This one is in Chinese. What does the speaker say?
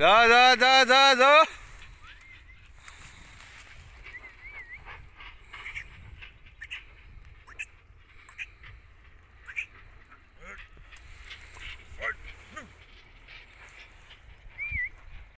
走走走走走